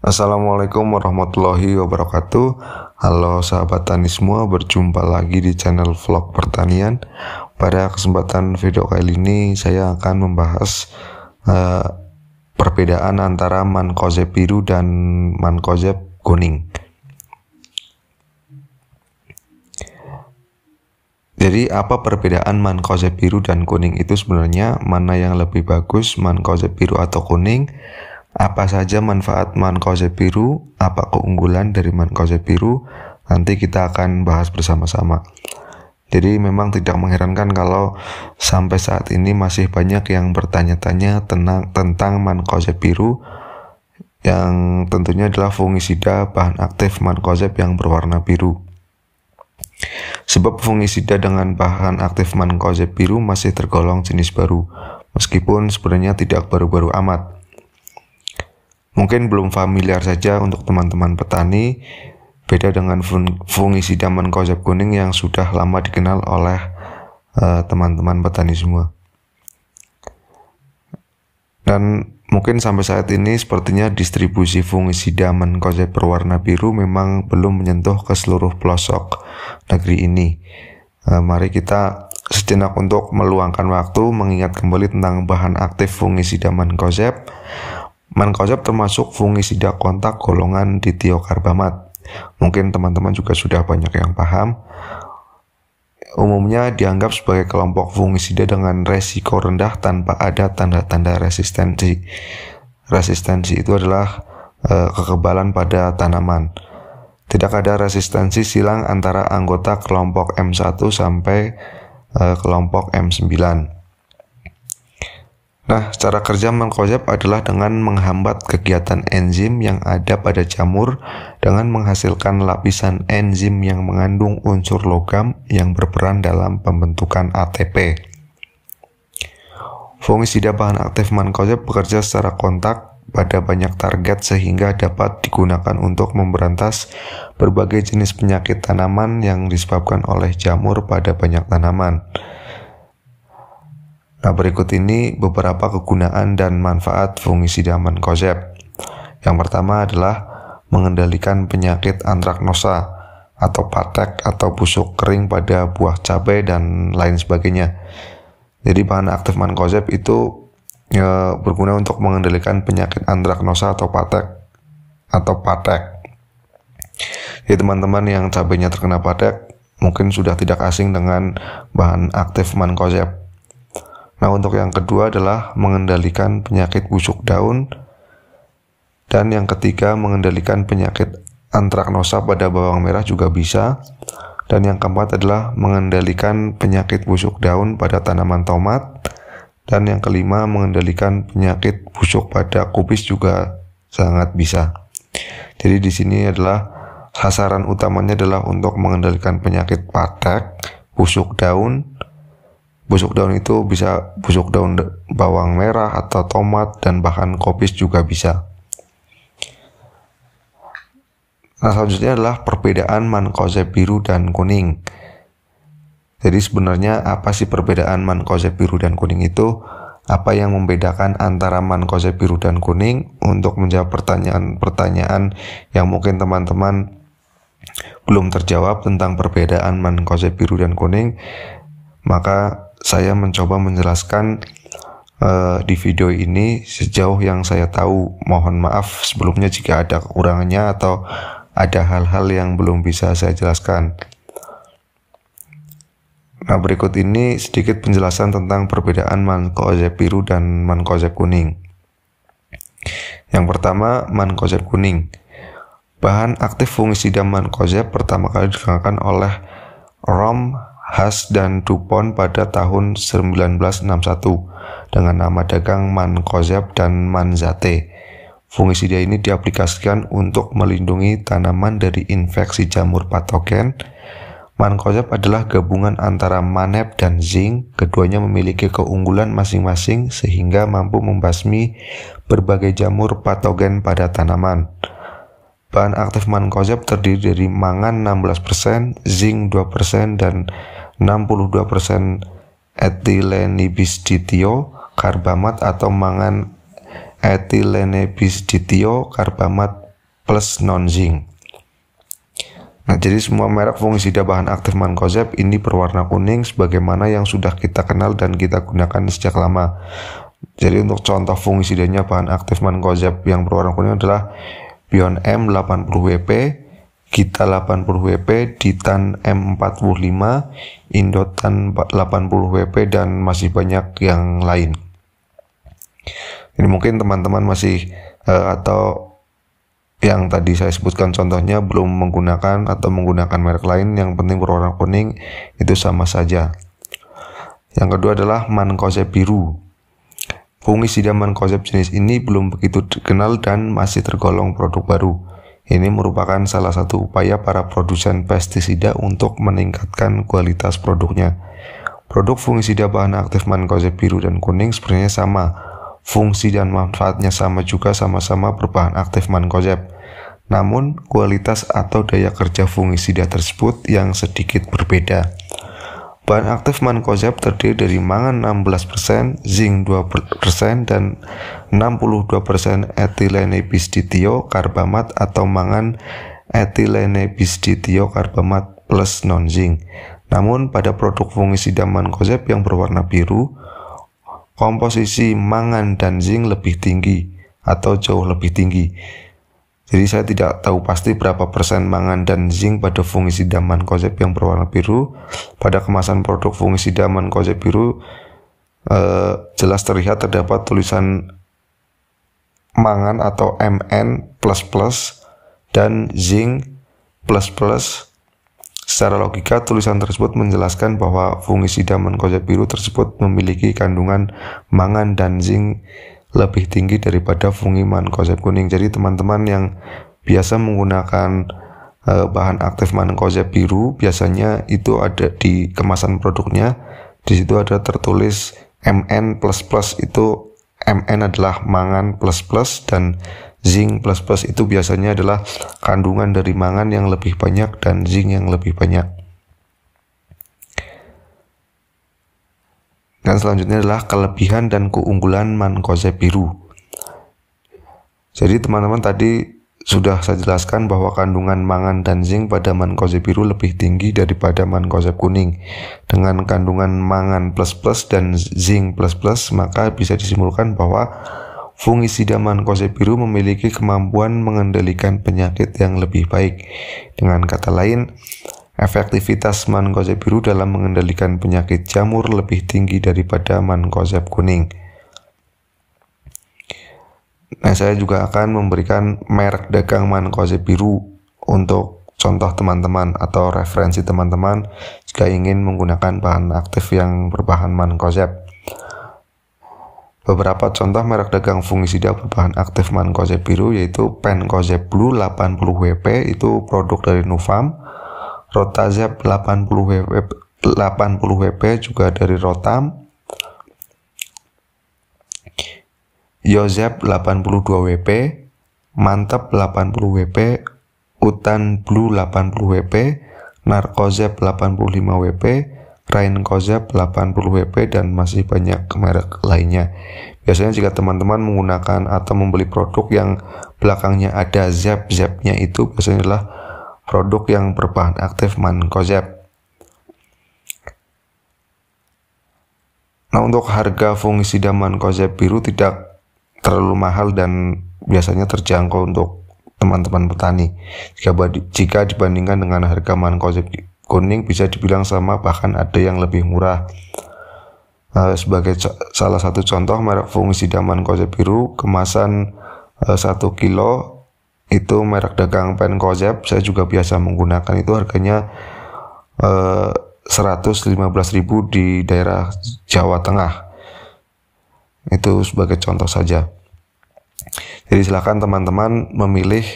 Assalamualaikum warahmatullahi wabarakatuh Halo sahabat tani semua Berjumpa lagi di channel vlog pertanian Pada kesempatan video kali ini Saya akan membahas uh, Perbedaan antara mankozeb biru dan mankozeb kuning Jadi apa perbedaan mankozeb biru dan kuning itu sebenarnya Mana yang lebih bagus mankozeb biru atau kuning apa saja manfaat mankoze biru, apa keunggulan dari mankoze biru, nanti kita akan bahas bersama-sama. Jadi memang tidak mengherankan kalau sampai saat ini masih banyak yang bertanya-tanya tentang, tentang mancozeb biru yang tentunya adalah fungisida bahan aktif mancozeb yang berwarna biru. Sebab fungisida dengan bahan aktif mancozeb biru masih tergolong jenis baru, meskipun sebenarnya tidak baru-baru amat. Mungkin belum familiar saja untuk teman-teman petani, beda dengan fungisida menkosep kuning yang sudah lama dikenal oleh eh, teman-teman uh, petani semua. Dan mungkin sampai saat ini sepertinya distribusi fungisida menkosep berwarna biru memang belum menyentuh ke seluruh pelosok negeri ini. Uh, mari kita sejenak untuk meluangkan waktu mengingat kembali tentang bahan aktif fungisida menkosep Mankosep termasuk fungisida kontak golongan ditiokarbamat. Mungkin teman-teman juga sudah banyak yang paham. Umumnya dianggap sebagai kelompok fungisida dengan resiko rendah tanpa ada tanda-tanda resistensi. Resistensi itu adalah e, kekebalan pada tanaman. Tidak ada resistensi silang antara anggota kelompok M1 sampai e, kelompok M9. Nah, cara kerja mankojab adalah dengan menghambat kegiatan enzim yang ada pada jamur dengan menghasilkan lapisan enzim yang mengandung unsur logam yang berperan dalam pembentukan ATP. Fungisida bahan aktif mankozeb bekerja secara kontak pada banyak target sehingga dapat digunakan untuk memberantas berbagai jenis penyakit tanaman yang disebabkan oleh jamur pada banyak tanaman. Nah berikut ini beberapa kegunaan dan manfaat fungisida mankozeb. Yang pertama adalah mengendalikan penyakit antraknosa atau patek atau busuk kering pada buah cabai dan lain sebagainya. Jadi bahan aktif mankozeb itu ya, berguna untuk mengendalikan penyakit antraknosa atau patek atau patek. Jadi teman-teman yang cabainya terkena patek mungkin sudah tidak asing dengan bahan aktif mankozeb. Nah, untuk yang kedua adalah mengendalikan penyakit busuk daun dan yang ketiga mengendalikan penyakit antraknosa pada bawang merah juga bisa. Dan yang keempat adalah mengendalikan penyakit busuk daun pada tanaman tomat. Dan yang kelima mengendalikan penyakit busuk pada kubis juga sangat bisa. Jadi di sini adalah sasaran utamanya adalah untuk mengendalikan penyakit patek, busuk daun, Busuk daun itu bisa busuk daun bawang merah atau tomat dan bahkan kopis juga bisa. Nah, selanjutnya adalah perbedaan mankozeb biru dan kuning. Jadi sebenarnya apa sih perbedaan mankozeb biru dan kuning itu? Apa yang membedakan antara mankozeb biru dan kuning? Untuk menjawab pertanyaan-pertanyaan yang mungkin teman-teman belum terjawab tentang perbedaan mankozeb biru dan kuning, maka saya mencoba menjelaskan uh, di video ini sejauh yang saya tahu. Mohon maaf sebelumnya jika ada kekurangannya atau ada hal-hal yang belum bisa saya jelaskan. Nah, berikut ini sedikit penjelasan tentang perbedaan mankojep biru dan mankojep kuning. Yang pertama, mankojep kuning. Bahan aktif fungisida mankojep pertama kali digunakan oleh Rom Haas dan Dupont pada tahun 1961 dengan nama dagang Mancozeb dan Manzate. Fungisida ini diaplikasikan untuk melindungi tanaman dari infeksi jamur patogen. Mancozeb adalah gabungan antara manep dan zinc. Keduanya memiliki keunggulan masing-masing sehingga mampu membasmi berbagai jamur patogen pada tanaman. Bahan aktif mankozeb terdiri dari mangan 16%, zinc 2%, dan 62% etilenibisditio karbamat atau mangan etilenibisditio karbamat plus non-zinc. Nah, jadi semua merek fungisida bahan aktif mankozeb ini berwarna kuning sebagaimana yang sudah kita kenal dan kita gunakan sejak lama. Jadi untuk contoh fungisidanya bahan aktif mankozeb yang berwarna kuning adalah Pion M 80 WP, kita 80 WP, Ditan M 45, Indotan 80 WP dan masih banyak yang lain. Ini mungkin teman-teman masih uh, atau yang tadi saya sebutkan contohnya belum menggunakan atau menggunakan merek lain yang penting berwarna kuning itu sama saja. Yang kedua adalah mankose biru idaman konsep jenis ini belum begitu dikenal dan masih tergolong produk baru. Ini merupakan salah satu upaya para produsen pestisida untuk meningkatkan kualitas produknya. Produk fungisida bahan aktif mankozeb biru dan kuning sebenarnya sama. Fungsi dan manfaatnya sama juga sama-sama berbahan aktif mankozeb. Namun, kualitas atau daya kerja fungisida tersebut yang sedikit berbeda. Bahan aktif mankozeb terdiri dari mangan 16%, zinc 2% dan 62% bisditio karbamat atau mangan bisditio karbamat plus non-zinc. Namun pada produk fungisida mankozeb yang berwarna biru, komposisi mangan dan zinc lebih tinggi atau jauh lebih tinggi jadi saya tidak tahu pasti berapa persen mangan dan zinc pada fungisida konsep yang berwarna biru. Pada kemasan produk fungisida konsep biru eh, jelas terlihat terdapat tulisan mangan atau MN++ dan zinc++ Secara logika, tulisan tersebut menjelaskan bahwa fungisida konsep biru tersebut memiliki kandungan mangan dan zinc lebih tinggi daripada fungiman konsep kuning. Jadi teman-teman yang biasa menggunakan uh, bahan aktif man biru biasanya itu ada di kemasan produknya. Di situ ada tertulis MN++ itu MN adalah mangan plus plus dan zinc plus plus itu biasanya adalah kandungan dari mangan yang lebih banyak dan zinc yang lebih banyak. Dan selanjutnya adalah kelebihan dan keunggulan mankoze biru. Jadi teman-teman tadi sudah saya jelaskan bahwa kandungan mangan dan zinc pada mankoze biru lebih tinggi daripada mankoze kuning. Dengan kandungan mangan plus plus dan zinc plus plus maka bisa disimpulkan bahwa fungisida mankoze biru memiliki kemampuan mengendalikan penyakit yang lebih baik. Dengan kata lain, Efektivitas mankoseb biru dalam mengendalikan penyakit jamur lebih tinggi daripada mankoseb kuning. Nah, saya juga akan memberikan merek dagang mankoseb biru untuk contoh teman-teman atau referensi teman-teman jika ingin menggunakan bahan aktif yang berbahan mankoseb. Beberapa contoh merek dagang fungisida berbahan aktif mankoseb biru yaitu Pencoseb Blue 80 WP itu produk dari Nufarm Rotazep 80 WP 80 WP juga dari Rotam Yozep 82 WP Mantep 80 WP Utan Blue 80 WP Narkozep 85 WP Rain 80 WP dan masih banyak merek lainnya. Biasanya jika teman-teman menggunakan atau membeli produk yang belakangnya ada Zep Zepnya itu biasanya adalah produk yang berbahan aktif mankozeb. Nah untuk harga fungisida mankozeb biru tidak terlalu mahal dan biasanya terjangkau untuk teman-teman petani. Jika, dibandingkan dengan harga mankozeb kuning bisa dibilang sama bahkan ada yang lebih murah. Eh, sebagai salah satu contoh merek fungisida mankozeb biru kemasan 1 eh, kilo itu merek dagang pen Kozep saya juga biasa menggunakan itu harganya eh, 115.000 di daerah Jawa Tengah itu sebagai contoh saja jadi silahkan teman-teman memilih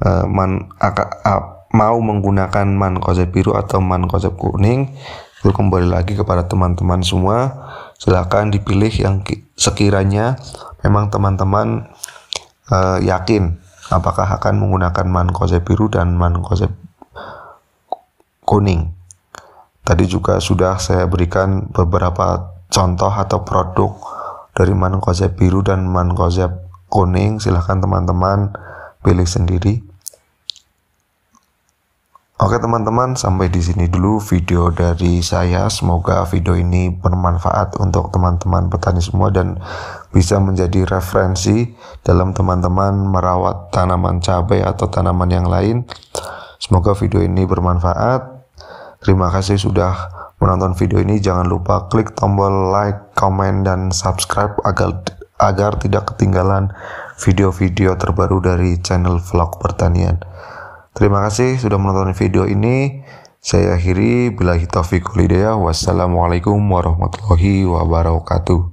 eh, man, aka, a, mau menggunakan man kozep biru atau man kozep kuning itu kembali lagi kepada teman-teman semua silahkan dipilih yang sekiranya memang teman-teman eh, yakin apakah akan menggunakan man konsep biru dan man konsep kuning. Tadi juga sudah saya berikan beberapa contoh atau produk dari man konsep biru dan man konsep kuning. Silahkan teman-teman pilih sendiri. Oke teman-teman, sampai di sini dulu video dari saya. Semoga video ini bermanfaat untuk teman-teman petani semua dan bisa menjadi referensi dalam teman-teman merawat tanaman cabai atau tanaman yang lain. Semoga video ini bermanfaat. Terima kasih sudah menonton video ini. Jangan lupa klik tombol like, comment, dan subscribe agar agar tidak ketinggalan video-video terbaru dari channel vlog pertanian. Terima kasih sudah menonton video ini. Saya akhiri, bila hitafiq Wassalamualaikum warahmatullahi wabarakatuh.